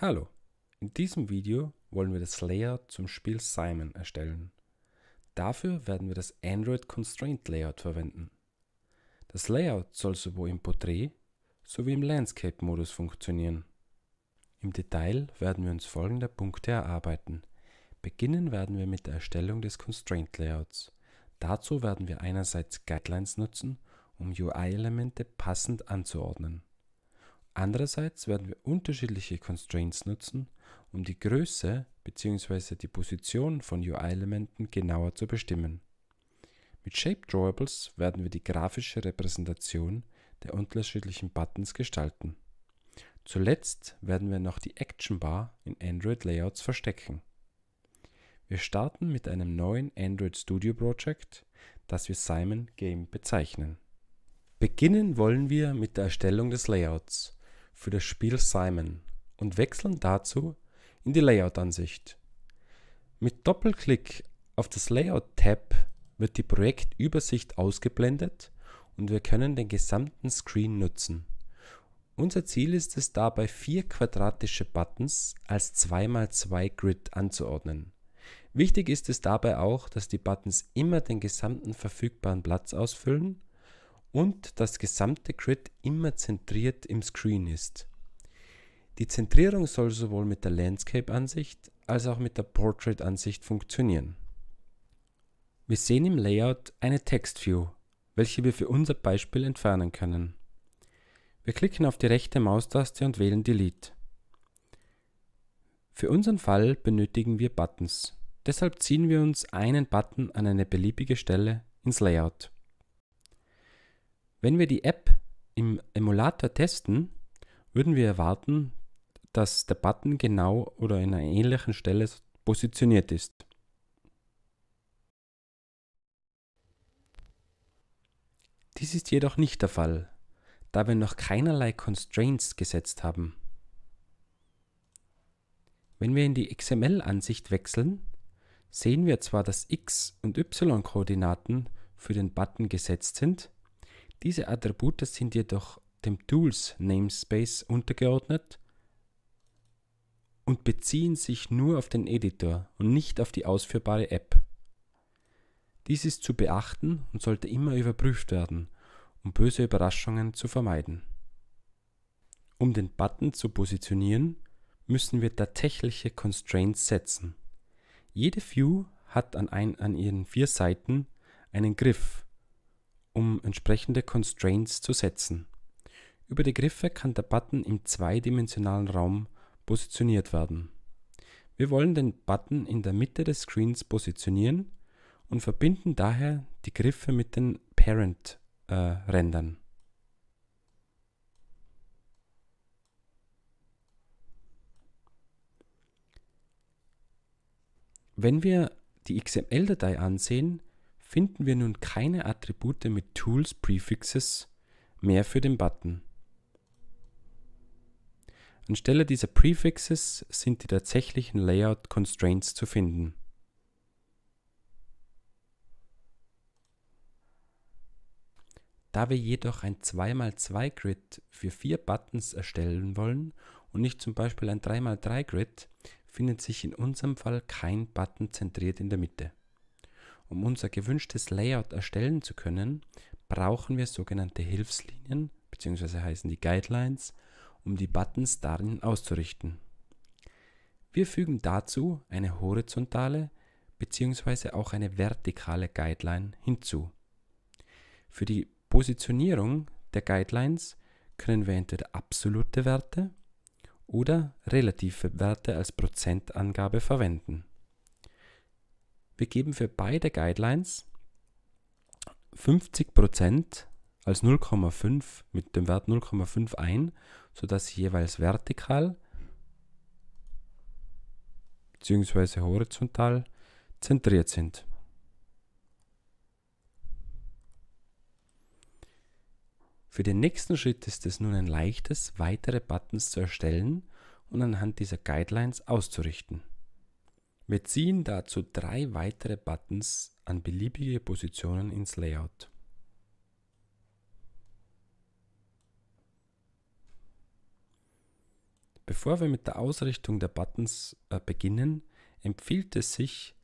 Hallo, in diesem Video wollen wir das Layout zum Spiel Simon erstellen. Dafür werden wir das Android Constraint Layout verwenden. Das Layout soll sowohl im Porträt sowie im Landscape-Modus funktionieren. Im Detail werden wir uns folgende Punkte erarbeiten. Beginnen werden wir mit der Erstellung des Constraint Layouts. Dazu werden wir einerseits Guidelines nutzen, um UI-Elemente passend anzuordnen. Andererseits werden wir unterschiedliche Constraints nutzen, um die Größe bzw. die Position von UI-Elementen genauer zu bestimmen. Mit Shape Drawables werden wir die grafische Repräsentation der unterschiedlichen Buttons gestalten. Zuletzt werden wir noch die Action Bar in Android Layouts verstecken. Wir starten mit einem neuen Android Studio Project, das wir Simon Game bezeichnen. Beginnen wollen wir mit der Erstellung des Layouts für das Spiel Simon und wechseln dazu in die Layout-Ansicht. Mit Doppelklick auf das Layout-Tab wird die Projektübersicht ausgeblendet und wir können den gesamten Screen nutzen. Unser Ziel ist es dabei, vier quadratische Buttons als 2x2 Grid anzuordnen. Wichtig ist es dabei auch, dass die Buttons immer den gesamten verfügbaren Platz ausfüllen und das gesamte Grid immer zentriert im Screen ist. Die Zentrierung soll sowohl mit der Landscape-Ansicht als auch mit der Portrait-Ansicht funktionieren. Wir sehen im Layout eine Text-View, welche wir für unser Beispiel entfernen können. Wir klicken auf die rechte Maustaste und wählen Delete. Für unseren Fall benötigen wir Buttons. Deshalb ziehen wir uns einen Button an eine beliebige Stelle ins Layout. Wenn wir die App im Emulator testen, würden wir erwarten, dass der Button genau oder in einer ähnlichen Stelle positioniert ist. Dies ist jedoch nicht der Fall, da wir noch keinerlei Constraints gesetzt haben. Wenn wir in die XML-Ansicht wechseln, sehen wir zwar, dass x- und y-Koordinaten für den Button gesetzt sind, diese Attribute sind jedoch dem Tools Namespace untergeordnet und beziehen sich nur auf den Editor und nicht auf die ausführbare App. Dies ist zu beachten und sollte immer überprüft werden, um böse Überraschungen zu vermeiden. Um den Button zu positionieren, müssen wir tatsächliche Constraints setzen. Jede View hat an, ein, an ihren vier Seiten einen Griff, um entsprechende Constraints zu setzen. Über die Griffe kann der Button im zweidimensionalen Raum positioniert werden. Wir wollen den Button in der Mitte des Screens positionieren und verbinden daher die Griffe mit den Parent-Rändern. Äh, Wenn wir die XML-Datei ansehen, finden wir nun keine Attribute mit Tools Prefixes mehr für den Button. Anstelle dieser Prefixes sind die tatsächlichen Layout Constraints zu finden. Da wir jedoch ein 2x2 Grid für vier Buttons erstellen wollen und nicht zum Beispiel ein 3x3 Grid, findet sich in unserem Fall kein Button zentriert in der Mitte. Um unser gewünschtes Layout erstellen zu können, brauchen wir sogenannte Hilfslinien bzw. heißen die Guidelines, um die Buttons darin auszurichten. Wir fügen dazu eine horizontale bzw. auch eine vertikale Guideline hinzu. Für die Positionierung der Guidelines können wir entweder absolute Werte oder relative Werte als Prozentangabe verwenden. Wir geben für beide Guidelines 50% als 0,5 mit dem Wert 0,5 ein, sodass sie jeweils vertikal bzw. horizontal zentriert sind. Für den nächsten Schritt ist es nun ein leichtes, weitere Buttons zu erstellen und anhand dieser Guidelines auszurichten. Wir ziehen dazu drei weitere Buttons an beliebige Positionen ins Layout. Bevor wir mit der Ausrichtung der Buttons äh, beginnen, empfiehlt es sich,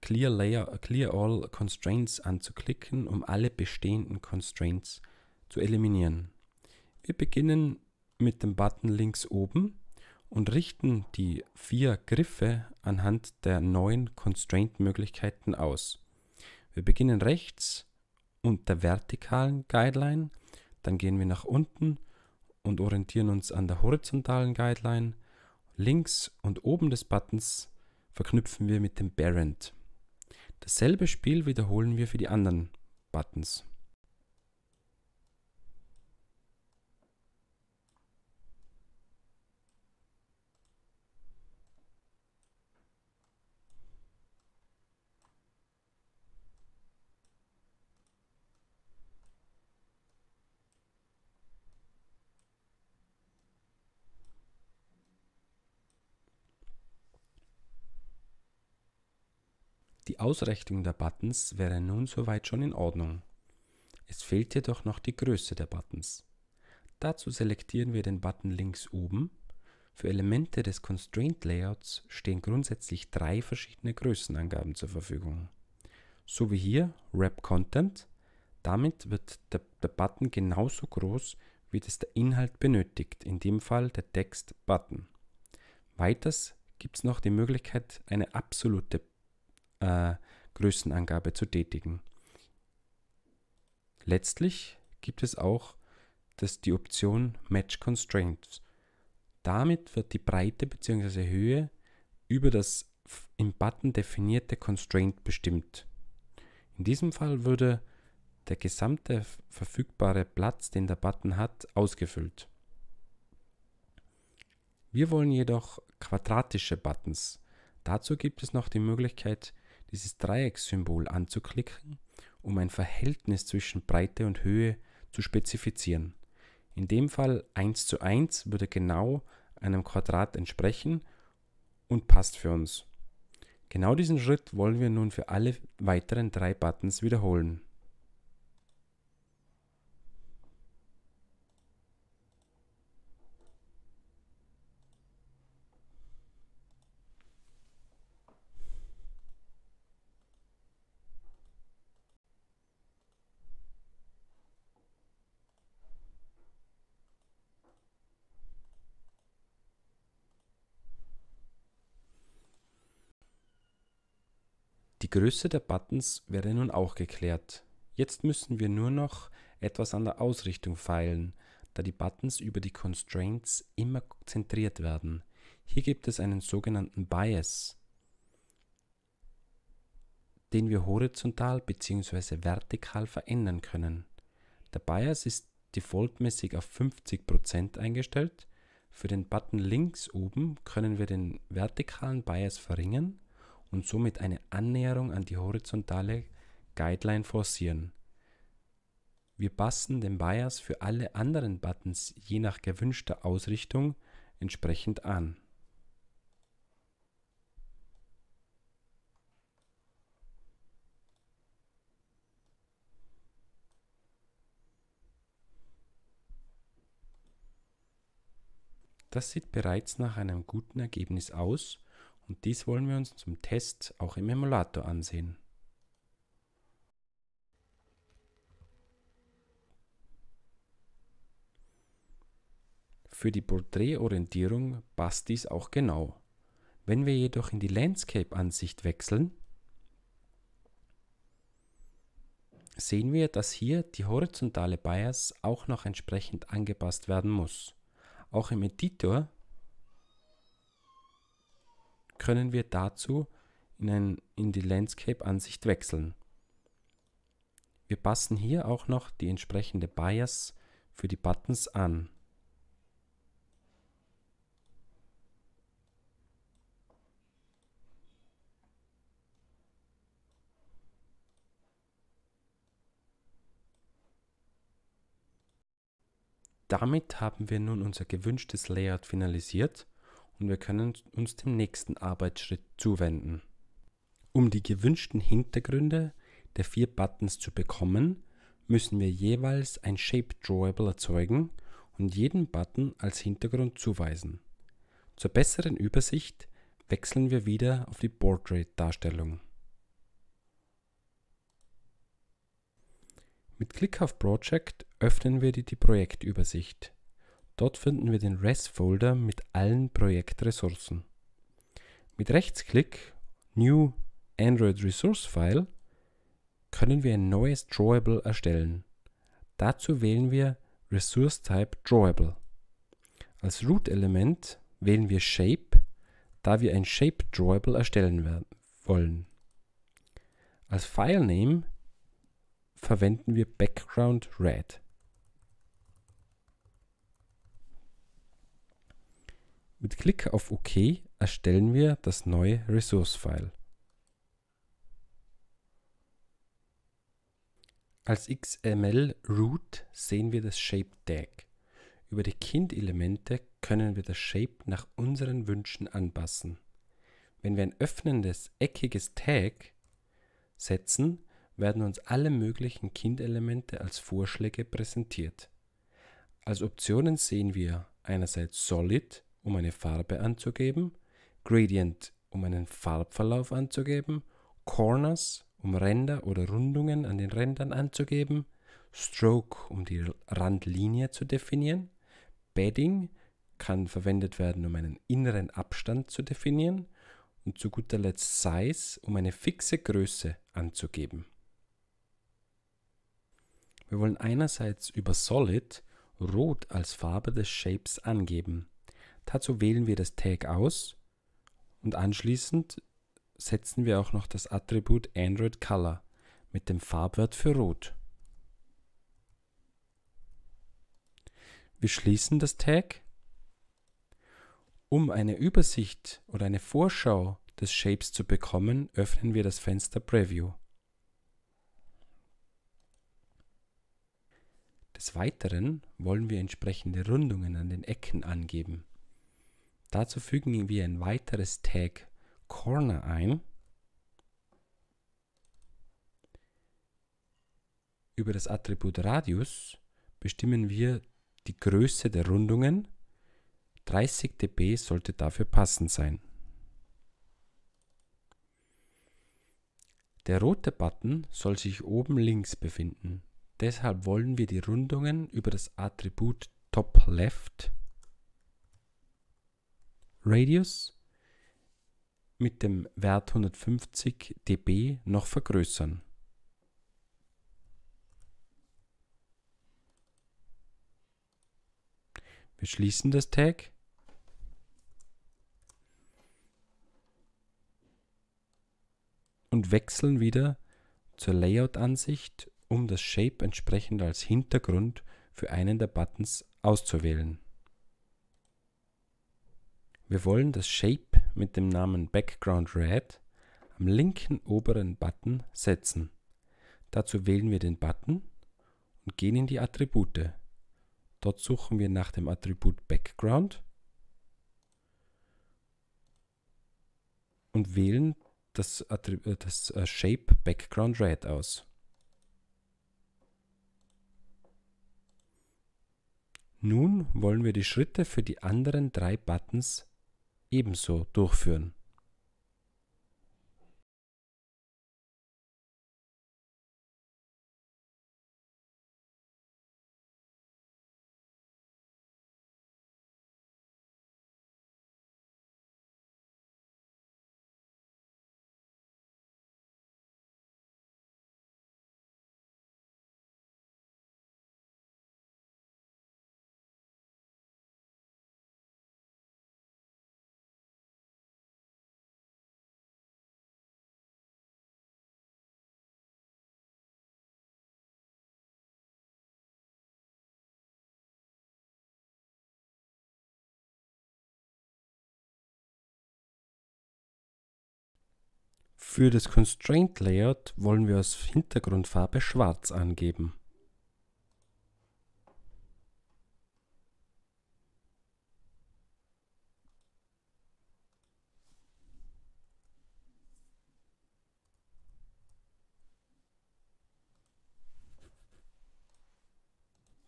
Clear, Layer, Clear All Constraints anzuklicken, um alle bestehenden Constraints zu eliminieren. Wir beginnen mit dem Button links oben und richten die vier Griffe anhand der neuen Constraint-Möglichkeiten aus. Wir beginnen rechts und der vertikalen Guideline, dann gehen wir nach unten und orientieren uns an der horizontalen Guideline. Links und oben des Buttons verknüpfen wir mit dem Parent. Dasselbe Spiel wiederholen wir für die anderen Buttons. Die Ausrichtung der Buttons wäre nun soweit schon in Ordnung. Es fehlt jedoch noch die Größe der Buttons. Dazu selektieren wir den Button links oben. Für Elemente des Constraint Layouts stehen grundsätzlich drei verschiedene Größenangaben zur Verfügung. So wie hier Wrap Content. Damit wird der, der Button genauso groß, wie das der Inhalt benötigt, in dem Fall der Text Button. Weiters gibt es noch die Möglichkeit, eine absolute äh, Größenangabe zu tätigen. Letztlich gibt es auch das, die Option Match Constraints. Damit wird die Breite bzw. Höhe über das im Button definierte Constraint bestimmt. In diesem Fall würde der gesamte verfügbare Platz, den der Button hat, ausgefüllt. Wir wollen jedoch quadratische Buttons. Dazu gibt es noch die Möglichkeit, dieses Dreiecksymbol anzuklicken, um ein Verhältnis zwischen Breite und Höhe zu spezifizieren. In dem Fall 1 zu 1 würde genau einem Quadrat entsprechen und passt für uns. Genau diesen Schritt wollen wir nun für alle weiteren drei Buttons wiederholen. Die Größe der Buttons wäre nun auch geklärt. Jetzt müssen wir nur noch etwas an der Ausrichtung feilen, da die Buttons über die Constraints immer zentriert werden. Hier gibt es einen sogenannten Bias, den wir horizontal bzw. vertikal verändern können. Der Bias ist defaultmäßig auf 50% eingestellt. Für den Button links oben können wir den vertikalen Bias verringern und somit eine Annäherung an die horizontale Guideline forcieren. Wir passen den Bias für alle anderen Buttons je nach gewünschter Ausrichtung entsprechend an. Das sieht bereits nach einem guten Ergebnis aus und dies wollen wir uns zum Test auch im Emulator ansehen. Für die Porträtorientierung passt dies auch genau. Wenn wir jedoch in die Landscape-Ansicht wechseln, sehen wir, dass hier die horizontale Bias auch noch entsprechend angepasst werden muss. Auch im Editor können wir dazu in, ein, in die Landscape-Ansicht wechseln. Wir passen hier auch noch die entsprechende Bias für die Buttons an. Damit haben wir nun unser gewünschtes Layout finalisiert und wir können uns dem nächsten Arbeitsschritt zuwenden. Um die gewünschten Hintergründe der vier Buttons zu bekommen, müssen wir jeweils ein Shape Drawable erzeugen und jeden Button als Hintergrund zuweisen. Zur besseren Übersicht wechseln wir wieder auf die Portrait-Darstellung. Mit Klick auf Project öffnen wir die, die Projektübersicht. Dort finden wir den res folder mit allen Projektressourcen. Mit Rechtsklick New Android Resource File können wir ein neues Drawable erstellen. Dazu wählen wir Resource Type Drawable. Als Root-Element wählen wir Shape, da wir ein Shape Drawable erstellen werden, wollen. Als Filename verwenden wir Background Red. Mit Klick auf OK erstellen wir das neue Resource-File. Als XML-Root sehen wir das Shape-Tag. Über die Kind-Elemente können wir das Shape nach unseren Wünschen anpassen. Wenn wir ein öffnendes, eckiges Tag setzen, werden uns alle möglichen Kind-Elemente als Vorschläge präsentiert. Als Optionen sehen wir einerseits Solid, um eine Farbe anzugeben, Gradient, um einen Farbverlauf anzugeben, Corners, um Ränder oder Rundungen an den Rändern anzugeben, Stroke, um die Randlinie zu definieren, Bedding kann verwendet werden, um einen inneren Abstand zu definieren und zu guter Letzt Size, um eine fixe Größe anzugeben. Wir wollen einerseits über Solid Rot als Farbe des Shapes angeben. Dazu wählen wir das Tag aus und anschließend setzen wir auch noch das Attribut Android Color mit dem Farbwert für Rot. Wir schließen das Tag. Um eine Übersicht oder eine Vorschau des Shapes zu bekommen, öffnen wir das Fenster Preview. Des Weiteren wollen wir entsprechende Rundungen an den Ecken angeben. Dazu fügen wir ein weiteres Tag Corner ein. Über das Attribut Radius bestimmen wir die Größe der Rundungen. 30 dB sollte dafür passend sein. Der rote Button soll sich oben links befinden. Deshalb wollen wir die Rundungen über das Attribut Top Left Radius mit dem Wert 150 dB noch vergrößern. Wir schließen das Tag. Und wechseln wieder zur Layout-Ansicht, um das Shape entsprechend als Hintergrund für einen der Buttons auszuwählen. Wir wollen das Shape mit dem Namen Background Red am linken oberen Button setzen. Dazu wählen wir den Button und gehen in die Attribute. Dort suchen wir nach dem Attribut Background und wählen das, äh, das äh, Shape Background Red aus. Nun wollen wir die Schritte für die anderen drei Buttons ebenso durchführen. Für das Constraint Layout wollen wir als Hintergrundfarbe schwarz angeben.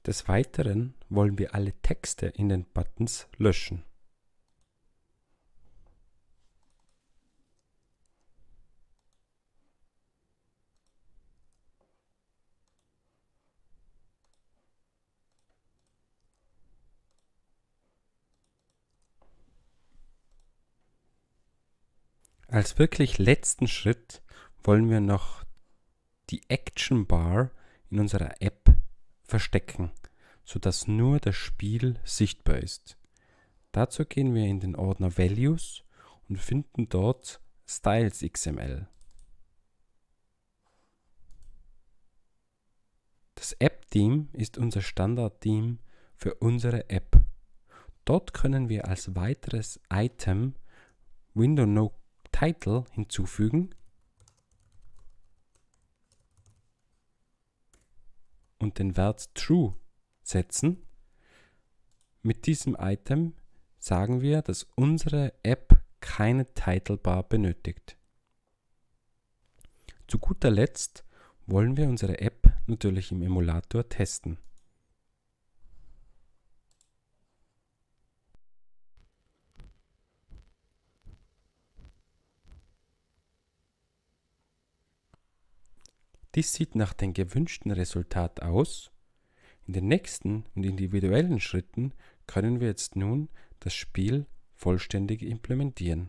Des Weiteren wollen wir alle Texte in den Buttons löschen. Als wirklich letzten Schritt wollen wir noch die Action Bar in unserer App verstecken, sodass nur das Spiel sichtbar ist. Dazu gehen wir in den Ordner Values und finden dort Styles XML. Das App-Theme ist unser Standard-Theme für unsere App. Dort können wir als weiteres Item Window No Title hinzufügen und den Wert True setzen. Mit diesem Item sagen wir, dass unsere App keine Title Bar benötigt. Zu guter Letzt wollen wir unsere App natürlich im Emulator testen. Dies sieht nach dem gewünschten Resultat aus. In den nächsten und individuellen Schritten können wir jetzt nun das Spiel vollständig implementieren.